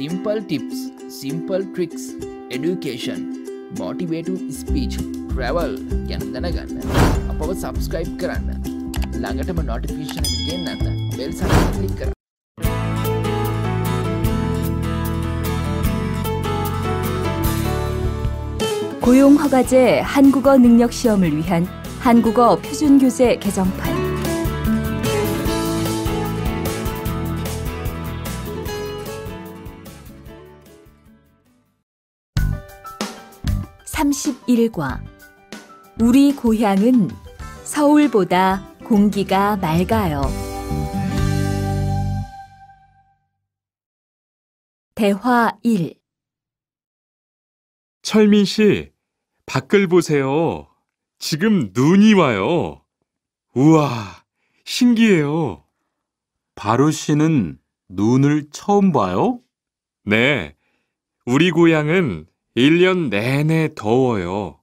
simple tips, simple tricks, education, motivative speech, travel ගැන ද න ග න ් න අපව ස බ ස ් ක ්‍ ර ය කරන්න ළඟටම නොටිෆිෂන් ගෙන්න්න බෙල් සහ ලික් කරන්න 고용 허가제 한국어 능력 시험을 위한 한국어 표준교재 개정판 1과 우리 고향은 서울보다 공기가 맑아요. 대화 1 철민 씨, 밖을 보세요. 지금 눈이 와요. 우와, 신기해요. 바로 씨는 눈을 처음 봐요? 네. 우리 고향은 1년 내내 더워요.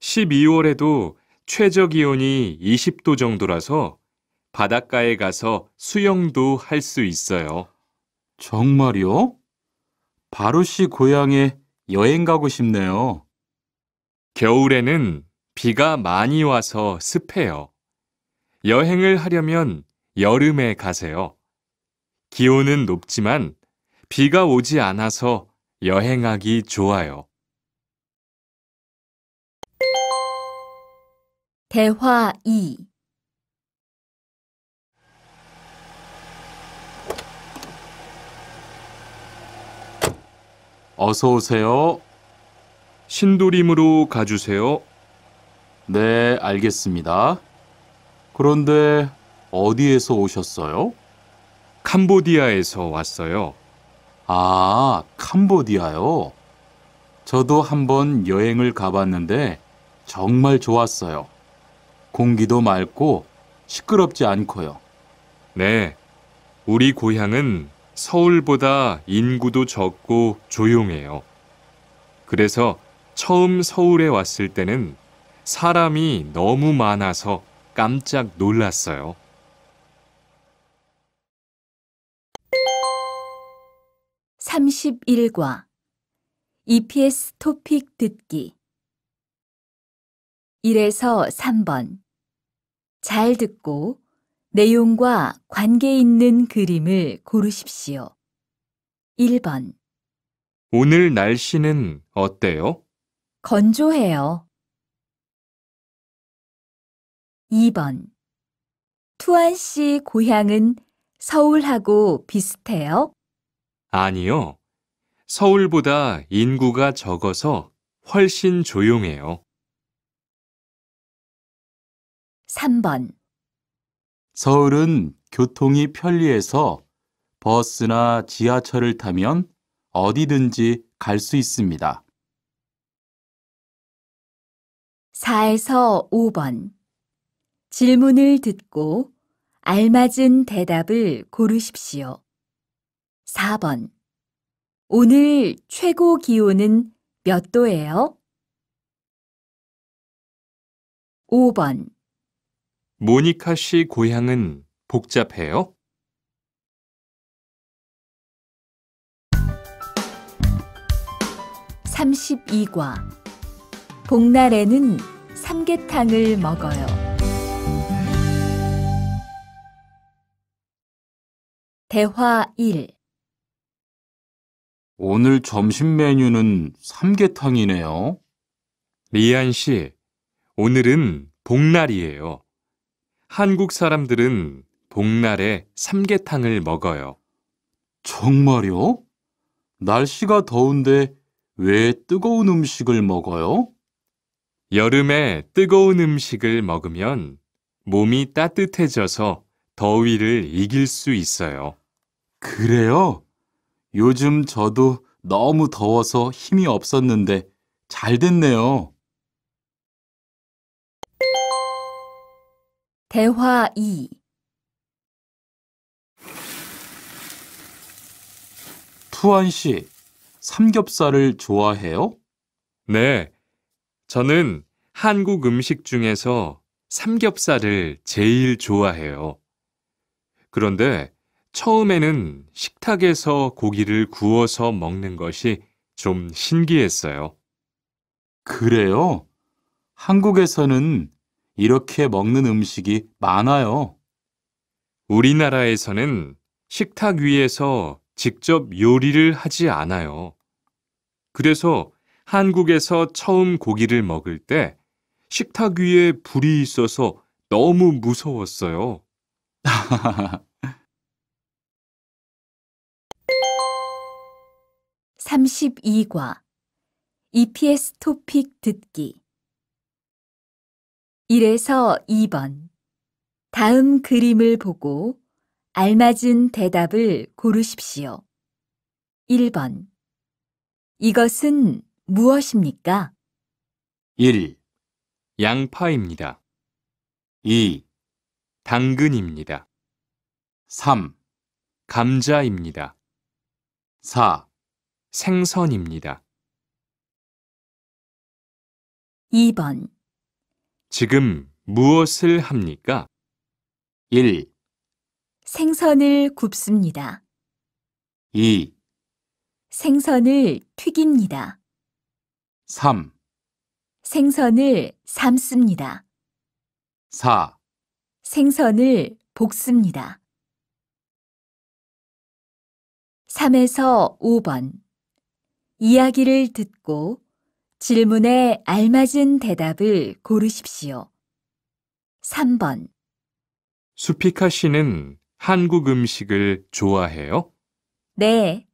12월에도 최저 기온이 20도 정도라서 바닷가에 가서 수영도 할 수 있어요. 정말요? 바로 시 고향에 여행 가고 싶네요. 겨울에는 비가 많이 와서 습해요. 여행을 하려면 여름에 가세요. 기온은 높지만 비가 오지 않아서 여행하기 좋아요. 대화 2 어서 오세요. 신도림으로 가주세요. 네, 알겠습니다. 그런데 어디에서 오셨어요? 캄보디아에서 왔어요. 아, 캄보디아요. 저도 한번 여행을 가봤는데 정말 좋았어요. 공기도 맑고 시끄럽지 않고요. 네. 우리 고향은 서울보다 인구도 적고 조용해요. 그래서 처음 서울에 왔을 때는 사람이 너무 많아서 깜짝 놀랐어요. 31과 EPS 토픽 듣기 1에서 3번 잘 듣고 내용과 관계 있는 그림을 고르십시오. 1번 오늘 날씨는 어때요? 건조해요. 2번 투안 씨 고향은 서울하고 비슷해요? 아니요. 서울보다 인구가 적어서 훨씬 조용해요. 3번, 서울은 교통이 편리해서 버스나 지하철을 타면 어디든지 갈 수 있습니다. 4에서 5번. 질문을 듣고 알맞은 대답을 고르십시오. 4번. 오늘 최고 기온은 몇 도예요? 5번. 모니카 씨 고향은 복잡해요? 삼십과 복날에는 삼계탕을 먹어요. 대화 일 오늘 점심 메뉴는 삼계탕이네요. 리안 씨, 오늘은 복날이에요. 한국 사람들은 복날에 삼계탕을 먹어요. 정말요? 날씨가 더운데 왜 뜨거운 음식을 먹어요? 여름에 뜨거운 음식을 먹으면 몸이 따뜻해져서 더위를 이길 수 있어요. 그래요? 요즘 저도 너무 더워서 힘이 없었는데 잘 됐네요. 대화 2 투안 씨, 삼겹살을 좋아해요? 네. 저는 한국 음식 중에서 삼겹살을 제일 좋아해요. 그런데 처음에는 식탁에서 고기를 구워서 먹는 것이 좀 신기했어요. 그래요? 한국에서는 이렇게 먹는 음식이 많아요. 우리나라에서는 식탁 위에서 직접 요리를 하지 않아요. 그래서 한국에서 처음 고기를 먹을 때 식탁 위에 불이 있어서 너무 무서웠어요. 32과 EPS 토픽 듣기 1에서 2번 다음 그림을 보고 알맞은 대답을 고르십시오. 1번 이것은 무엇입니까? 1. 양파입니다. 2. 당근입니다. 3. 감자입니다. 4. 생선입니다. 2번 지금 무엇을 합니까? 1, 생선을 굽습니다. 2, 생선을 튀깁니다. 3, 생선을 삶습니다. 4, 생선을 볶습니다. 3에서 5번 이야기를 듣고 질문에 알맞은 대답을 고르십시오. 3번. 수피카 씨는 한국 음식을 좋아해요? 네,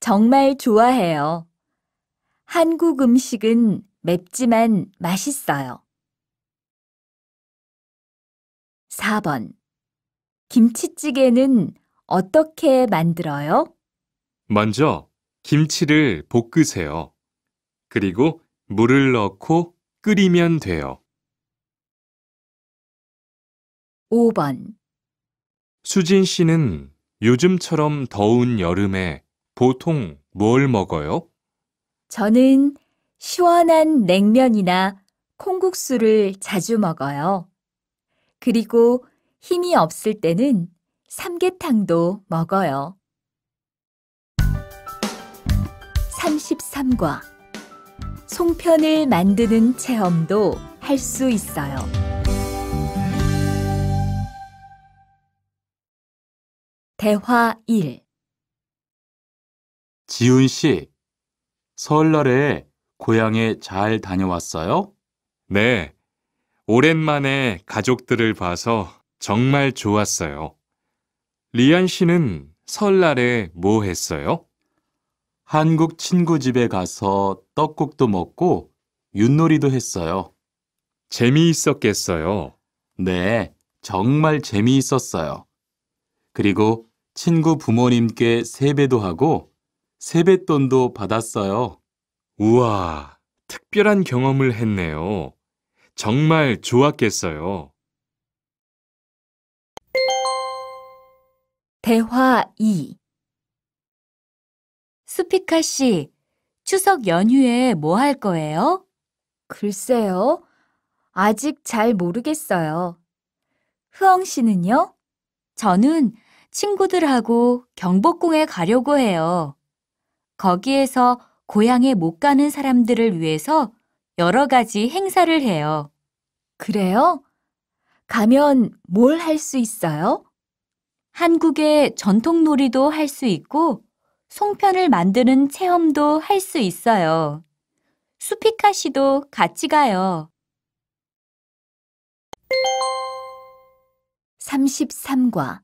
정말 좋아해요. 한국 음식은 맵지만 맛있어요. 4번. 김치찌개는 어떻게 만들어요? 먼저 김치를 볶으세요. 그리고 물을 넣고 끓이면 돼요. 5번 수진 씨는 요즘처럼 더운 여름에 보통 뭘 먹어요? 저는 시원한 냉면이나 콩국수를 자주 먹어요. 그리고 힘이 없을 때는 삼계탕도 먹어요. 33과 송편을 만드는 체험도 할 수 있어요. 대화 1 지훈 씨, 설날에 고향에 잘 다녀왔어요? 네, 오랜만에 가족들을 봐서 정말 좋았어요. 리안 씨는 설날에 뭐 했어요? 한국 친구 집에 가서 떡국도 먹고 윷놀이도 했어요. 재미있었겠어요. 네, 정말 재미있었어요. 그리고 친구 부모님께 세배도 하고 세뱃돈도 받았어요. 우와, 특별한 경험을 했네요. 정말 좋았겠어요. 대화 2 스피카 씨, 추석 연휴에 뭐 할 거예요? 글쎄요. 아직 잘 모르겠어요. 흐엉 씨는요? 저는 친구들하고 경복궁에 가려고 해요. 거기에서 고향에 못 가는 사람들을 위해서 여러 가지 행사를 해요. 그래요? 가면 뭘 할 수 있어요? 한국의 전통 놀이도 할 수 있고 송편을 만드는 체험도 할 수 있어요. 수피카 씨도 같이 가요. 33과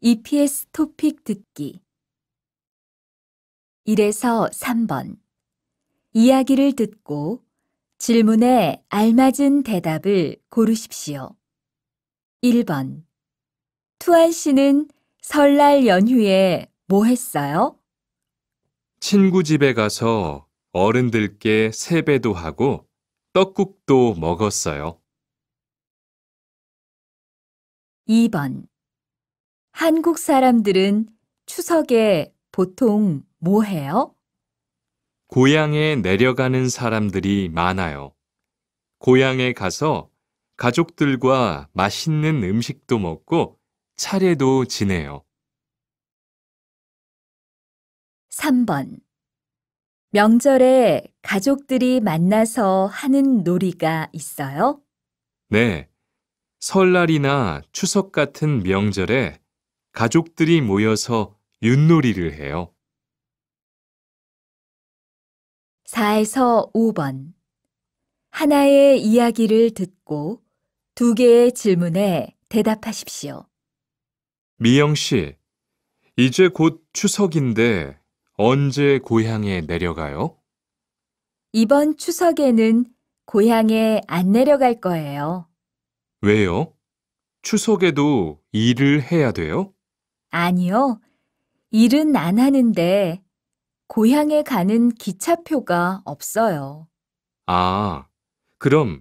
EPS 토픽 듣기 1에서 3번 이야기를 듣고 질문에 알맞은 대답을 고르십시오. 1번 투안 씨는 설날 연휴에 뭐 했어요? 친구 집에 가서 어른들께 세배도 하고 떡국도 먹었어요. 2번. 한국 사람들은 추석에 보통 뭐 해요? 고향에 내려가는 사람들이 많아요. 고향에 가서 가족들과 맛있는 음식도 먹고 차례도 지내요. 3번 명절에 가족들이 만나서 하는 놀이가 있어요? 네. 설날이나 추석 같은 명절에 가족들이 모여서 윷놀이를 해요. 4에서 5번 하나의 이야기를 듣고 두 개의 질문에 대답하십시오. 미영 씨, 이제 곧 추석인데 언제 고향에 내려가요? 이번 추석에는 고향에 안 내려갈 거예요. 왜요? 추석에도 일을 해야 돼요? 아니요. 일은 안 하는데 고향에 가는 기차표가 없어요. 아, 그럼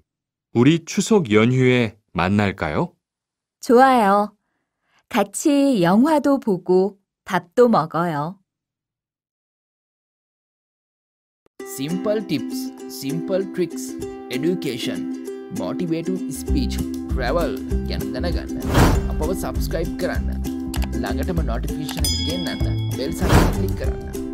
우리 추석 연휴에 만날까요? 좋아요. 같이 영화도 보고 밥도 먹어요. simple tips, simple tricks, education, motivative speech, travel ගැන දැනගන්න අපව සබස්ක්‍රයිබ් කරන්න ළඟටම නොටිෆිෂන් ගෙන්න්න බෙල් සක්ලි කරන්න